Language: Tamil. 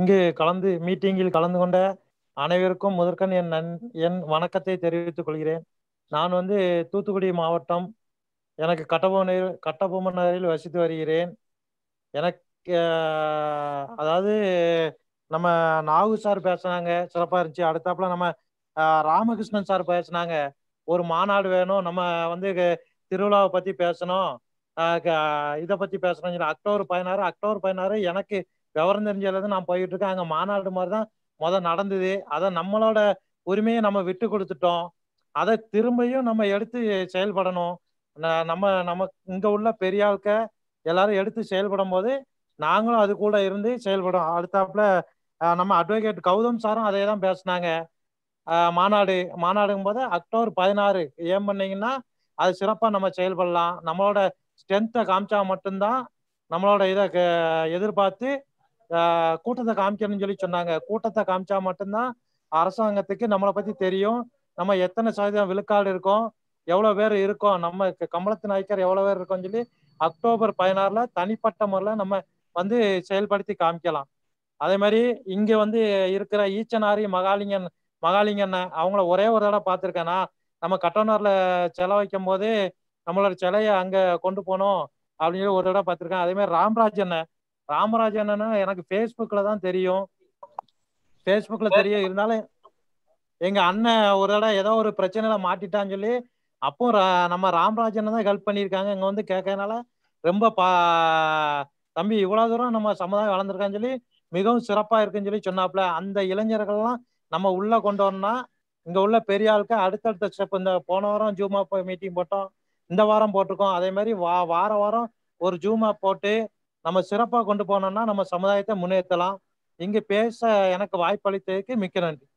இங்கு கலந்து மீட்டிங்கில் கலந்து கொண்ட அனைவருக்கும் முதற்கண் என் நன் என் வணக்கத்தை தெரிவித்துக் கொள்கிறேன் நான் வந்து தூத்துக்குடி மாவட்டம் எனக்கு கட்டபொம்மனை கட்டபொம்மன் நகரில் வசித்து வருகிறேன் எனக்கு அதாவது நம்ம நாகு சார் பேசினாங்க சிறப்பாக இருந்துச்சு அடுத்தாப்புல நம்ம ராமகிருஷ்ணன் சார் பேசினாங்க ஒரு மாநாடு வேணும் நம்ம வந்து திருவிழாவை பற்றி பேசணும் இதை பற்றி பேசணும் அக்டோபர் பதினாறு அக்டோபர் பதினாறு எனக்கு விவரம் தெரிஞ்சால நான் போயிட்டு இருக்கேன் அங்க மாநாடு மாதிரி தான் முதல் நடந்தது அதை நம்மளோட உரிமையை நம்ம விட்டு கொடுத்துட்டோம் அதை திரும்பியும் நம்ம எடுத்து செயல்படணும் நம்ம நம்ம இங்க உள்ள பெரிய ஆட்க எல்லாரும் எடுத்து செயல்படும் போது நாங்களும் அது கூட இருந்து செயல்படும் அடுத்தாப்புல நம்ம அட்வொகேட் கௌதம் சாரும் அதே தான் பேசினாங்க மாநாடு மாநாடுங்கும் போது அக்டோபர் பதினாறு ஏன் பண்ணீங்கன்னா அது சிறப்பாக நம்ம செயல்படலாம் நம்மளோட ஸ்ட்ரென்த்தை காமிச்சா மட்டும்தான் நம்மளோட இதை எதிர்பார்த்து கூட்டத்தை காமிக்கணும்னு சொல்லி சொன்னாங்க கூட்டத்தை காமிச்சா மட்டும்தான் அரசாங்கத்துக்கு நம்மளை பத்தி தெரியும் நம்ம எத்தனை சதவீதம் விழுக்காடு இருக்கோம் எவ்வளவு பேர் இருக்கோம் நம்ம கமலத்து நாயக்கர் எவ்வளவு பேர் இருக்கோம்னு சொல்லி அக்டோபர் பதினாறுல தனிப்பட்ட முறையில் நம்ம வந்து செயல்படுத்தி காமிக்கலாம் அதே மாதிரி இங்க வந்து இருக்கிற ஈச்சனாரி மகாலிங்கன் மகாலிங்கண்ண அவங்கள ஒரே ஒரு தடவை பார்த்துருக்கேன்னா நம்ம கட்டணர்ல சிலை வைக்கும் போது நம்மளோட சிலையை அங்க கொண்டு போனோம் அப்படின்னு சொல்லி ஒரு தடவை பார்த்துருக்கேன் அதே மாதிரி ராம்ராஜ் அண்ணன் ராமராஜ் என்னன்னா எனக்கு ஃபேஸ்புக்ல தான் தெரியும் ஃபேஸ்புக்ல தெரியும் இருந்தாலும் எங்க அண்ணன் ஒரு தடவை ஏதோ ஒரு பிரச்சனையில மாட்டிட்டான்னு சொல்லி அப்போ நம்ம ராமராஜனை தான் ஹெல்ப் பண்ணியிருக்காங்க இங்க வந்து கேட்கறதுனால ரொம்ப பா தம்பி இவ்வளவு தூரம் நம்ம சமுதாயம் வளர்ந்துருக்கான்னு சொல்லி மிகவும் சிறப்பா இருக்குன்னு சொல்லி சொன்னாப்ல அந்த இளைஞர்கள்லாம் நம்ம உள்ள கொண்டு வரணும்னா இங்க உள்ள பெரிய ஆளுக்கு அடுத்தடுத்த ஸ்டெப் இந்த போன வாரம் ஜூமா மீட்டிங் போட்டோம் இந்த வாரம் போட்டிருக்கோம் அதே மாதிரி வா வார வாரம் ஒரு ஜூமா போட்டு நம்ம சிறப்பாக கொண்டு போனோம்னா நம்ம சமுதாயத்தை முன்னேற்றலாம் இங்கே பேச எனக்கு வாய்ப்பளித்ததுக்கு மிக்க நன்றி